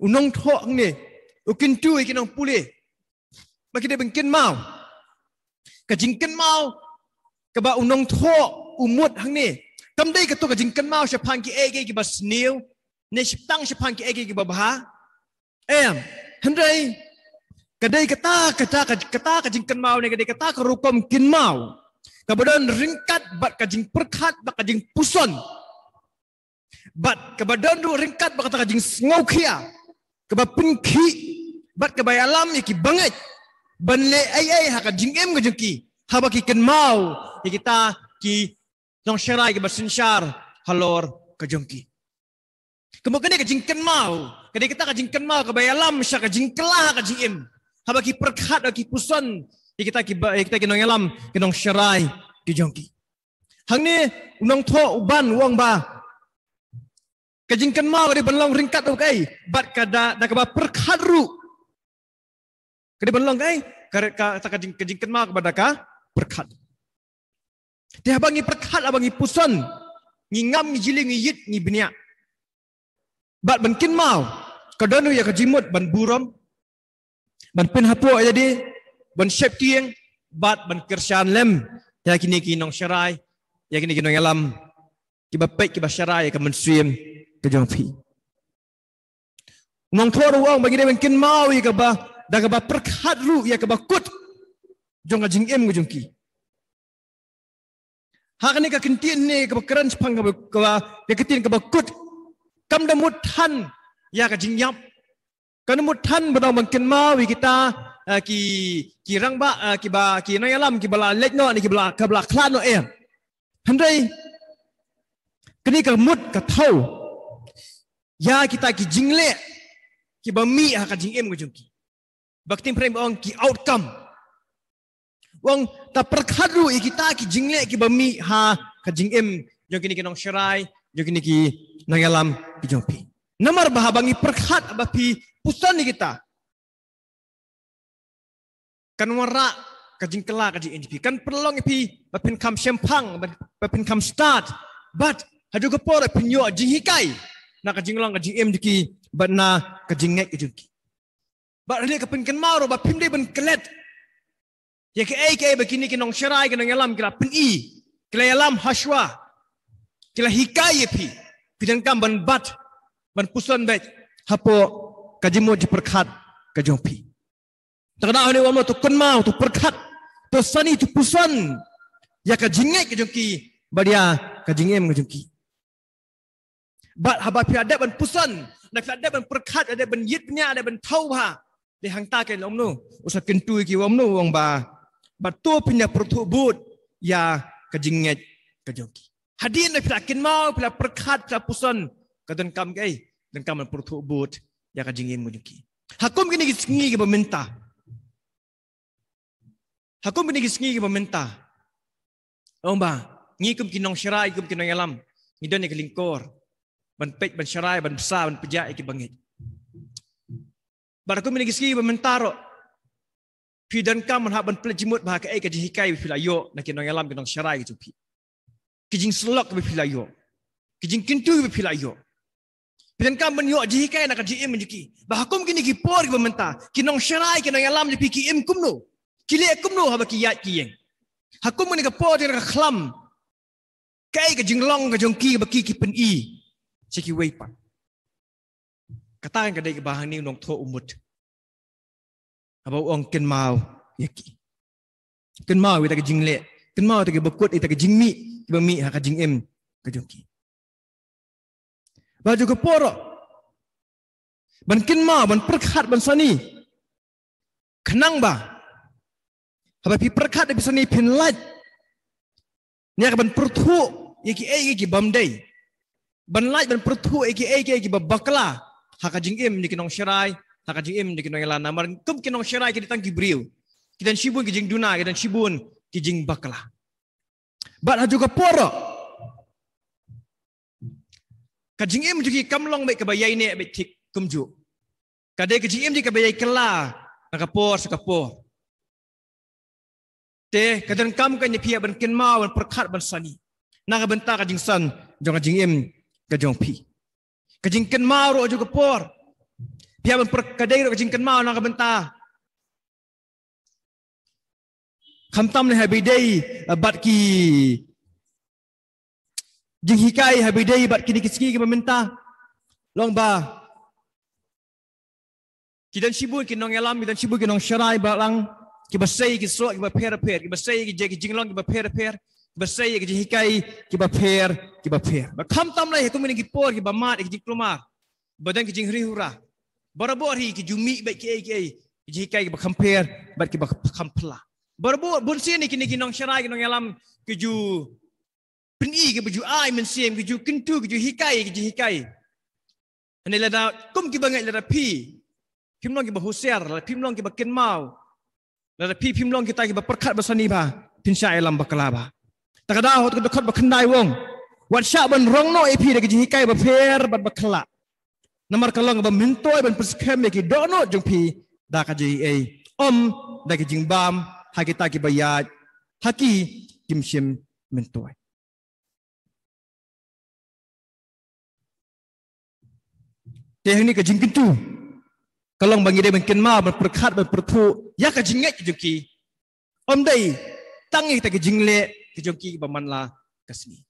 Unong thok ni. Ukin tu ikin ang pulih. Bagi dia bengkin mau. Kajingkin mau. Kaba unong thok umut hang ni. Tamdai katu kajingkin mau siya pangki ege kiba senil. Ni siya tang siya pangki ege kiba bahar. Em, hendai kadai kata kata kata kajingkan mau ni kadai kata kerukom kin mau. Kebadan ringkat bat kajing perkat bat kajing puson. Bat kebadan ringkat bat kata kajing ngokia kaba pin khi bat ka bay alam yaki bangat ban le ai ai ha ka jing em ga ki ken mau yaki ta ki jong shirai ki basin shar halor ka jungki kamu kene ka mau kene kita ka jing mau ka bay alam sha ka jing kala ka jing em ha ba ki perkhat ki puson yaki ta ki ba yaki ki nong alam ki nong shirai ki jungki hangne unong tho uban wong ba Kajinkan mau di belong ringkat tu kai. Bat kada nak ba perkharu. Kada belong kai. Kada ka tak kajinkan mau kepada ka perkhat. Dia bangi perkhat abangi pusan. ngingam, ngam ngi jiling ngi yit ngi binia. Bat mungkin mau. Kada nu ya kajimut ban buram. Ban pin hapu jadi ban shape tieng bat ban kersian lem. Ya kini kinong syarai. Ya kini kinong alam. Kibapai kibasyarai kamen swim ke Jofi. Nong tua ruang bagi dia mungkin mau ya kebah dan kebah perkhad ru ya kebah kut jong ajing em ngujungki. Hak ni ka kentin ni ka keren sepang ka ka ya kentin ka kut kam de muthan ya ka jing yap. Kan muthan bodo mungkin mau ya kita eh, ki ki rang ba eh, ki ba ki na yalam ki bala lek no ni ki bala ka bala khla no em. Eh. Hendai kini ka mut ka thau Ya kita ki jingle eh, ki bami ha ka jing em gujungki. Bakti prem ong ki outcome. Wong ta perkhadu i kita ki jingle ki bami ha ka jing em jo kini kinong syarai jo kini ki nangalam ki jopi. Namar bahabangi perkhad abapi pusan ni kita. Kan wara ka jing kela kan NDP kan perlong ipi bapin kam sempang bapin kam start but hadu gepor pinyo jing na kajing lang kajing em diki but na kajing ngai kajing ki but ni ka pin ken maro but pin de ben klet ye ke ai ke ki ni ki nong sharai ke nong yalam kira pin i kila yalam hashwa kila hikai e pi pidan kam ban bat ban pusan bet hapo kajing mo di perkhat kajong pi takna ni wa mo to kun mau to perkhat to sani to pusan ya kajing ngai kajong ki badia kajing em kajong บัดฮับาพีอาได้บันปุสันนะครับได้บันประคัดได้บันยึดเนี่ยได้บันเท่าว่าได้หังตาเกล้อมนู่อุสักินตุยกี่วมนู่วงบาบัดตัวพิญญาประตูบูดยากระจิงเงยกระจงกีฮัดีนในพิลากินเมาพิลาประคัดพิลาปุสันกระดันกำไงดันกำมันประตูบูดยากระจิงเงยมุญกีฮักกุมกินกิสงีกับมินตาฮักกุมกินกิสงีกับมินตาองบางี้กุมกินนองชรายกุมกินนองยลัมนี่เดินในกลิงกอร์បានពេចបានឆ្រាយបានផ្សាបានបញ្ជាអីគេបងិចបាទគុំមានគេស្គីបានតារពីដានកំមិនហាបានផ្លិចជាមួយបាក់អីគេជីកាយពីលាយោណាគេនងឡាំគេនងឆ្រាយគេទុភីគេជីងស្លុកពីលាយោគេជីងគិនទូពីលាយោពីដានកំមិនយោជីកាយណាគេជីអ៊ីមជីគីបាទគុំគីនីគីពរគេបានតាគេនងឆ្រាយគេនងឡាំពីគីអ៊ីមគុំនោះគីលេគុំនោះហបគីយ៉ាគីងហាគុំមិនគេពរទេណាក្លាំកែគេជីងឡងគេជុងគីបគីគីពិនអ៊ី chỉ khi quay bạn cái tay cái đấy cái bài này nông umut à bảo ông kinh mao yaki kinh mao với ta cái jing lệ kinh mao với cái bậc quất ta cái jing mi bậc mi hay cái jing em cái jong ki và juga poro ban kinh mao ban perkhat ban sani kenang ba apa pi perkhat di sani pin light ni akan bertuah yaki eh yaki bamday ban lai ban prthu ek ek ek ba bakla ha ka jing im ni kinong shirai ha ka jing im ni kinong lana mar kum kinong shirai ki tang ki briu ki dan shibun ki jing duna ki dan shibun ki jing bakla bat ha juga poro ka jing im ji kam long me ka ba yai ne be tik kum ju ka de ki jing im ji ka ba yai kala na ka por su ka po te ka dan kam ka ni pia ban kin ma ban prakhat ban sani na ka benta ka jing san jong ka jing im kajong pi. Kajingken mau ro ajo kepor. Pi aben per kadai ro kajingken mau nang kebenta. Khamtam ne eh, habi dei bat ki. Jing hikai habi dei bat ki dikiski ke pemerinta. Long ba. Kidan sibu ki nong elam kidan sibu ki nong syarai balang ki basai ki so ki ba per per ki basai ki jeki jinglong ki ba per per bersay ke jihikai ke ba pher ke ba pher ba kham tam lai tu mining gipor ke ba mat ke diploma ba dan ke jing ri hura barabor hi ke jumi ba ke ke jihikai ke ba kham pher ba ke ba kham pla barabor bun sian ni kini ki nong sharai ke nong alam ke ju pen i ke ju ai men sian ke ju kentu ke ju hikai ke jihikai ane la da kum ki bangai la da pi kim nong ke ba husiar la pi nong ke ba ken mau la da pi pi nong ke ta ke ba perkat ba sani ba pin sha alam ba kala ba ตะกดาหดกดขดบักขนได้วง วัดชาบันรองโน้อพีได้กจีฮไกบัเพียรบับักละน้ำมันกลองบัมินตัวบันพิสเคมเด็กดอนโนจงพีดากจีเออมได้กจิงบามฮากิตากิบยาฮากกีกิมชิมมินตัวเท้าหนี้ก็จิงกินตู้กลองบางยีได้บันกินมาบันประคัดบันประทูยากกจิงเงยจุกีอมได้ตั้งอีแต่กจิงเละ kejungki bamanla kesini.